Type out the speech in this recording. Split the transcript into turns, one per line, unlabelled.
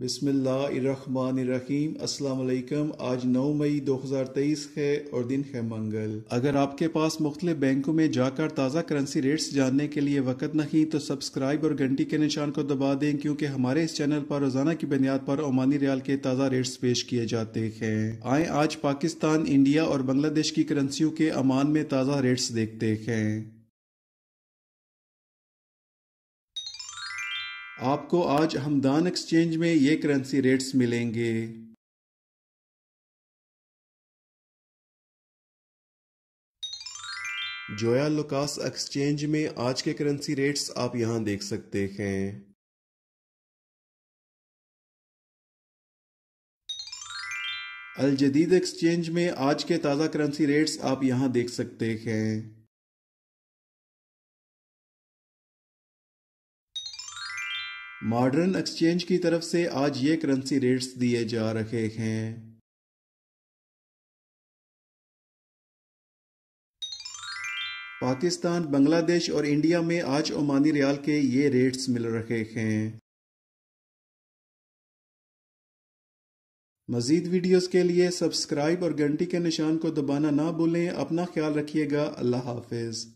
बिस्मिल्लाहिर्रहमानिर्रहीम
अस्सलाम वालेकुम आज 9 मई 2023 है और दिन है मंगल अगर आपके पास मुख्तलिफ बैंकों में जाकर ताज़ा करेंसी रेट्स जानने के लिए वक्त नहीं तो सब्सक्राइब और घंटी के निशान को दबा दें क्योंकि हमारे इस चैनल पर रोजाना की बुनियाद पर ओमानी रियाल के ताज़ा रेट्स पेश किए जाते हैं आए आज पाकिस्तान इंडिया और बांग्लादेश की करेंसियों के अमान में ताज़ा
रेट्स देखते हैं आपको आज हमदान एक्सचेंज में ये करेंसी रेट्स मिलेंगे जोया लुकास एक्सचेंज में आज के करेंसी रेट्स आप यहां देख सकते हैं अल जदीद एक्सचेंज में आज के ताज़ा करेंसी रेट्स आप यहां देख सकते हैं मॉडर्न एक्सचेंज की तरफ से आज ये करेंसी रेट्स दिए जा रहे हैं पाकिस्तान बांग्लादेश और इंडिया में आज ओमानी रियाल के ये रेट्स मिल रहे हैं मजीद वीडियोस के लिए सब्सक्राइब और घंटी के निशान को दबाना ना भूलें अपना ख्याल रखिएगा अल्लाह हाफिज़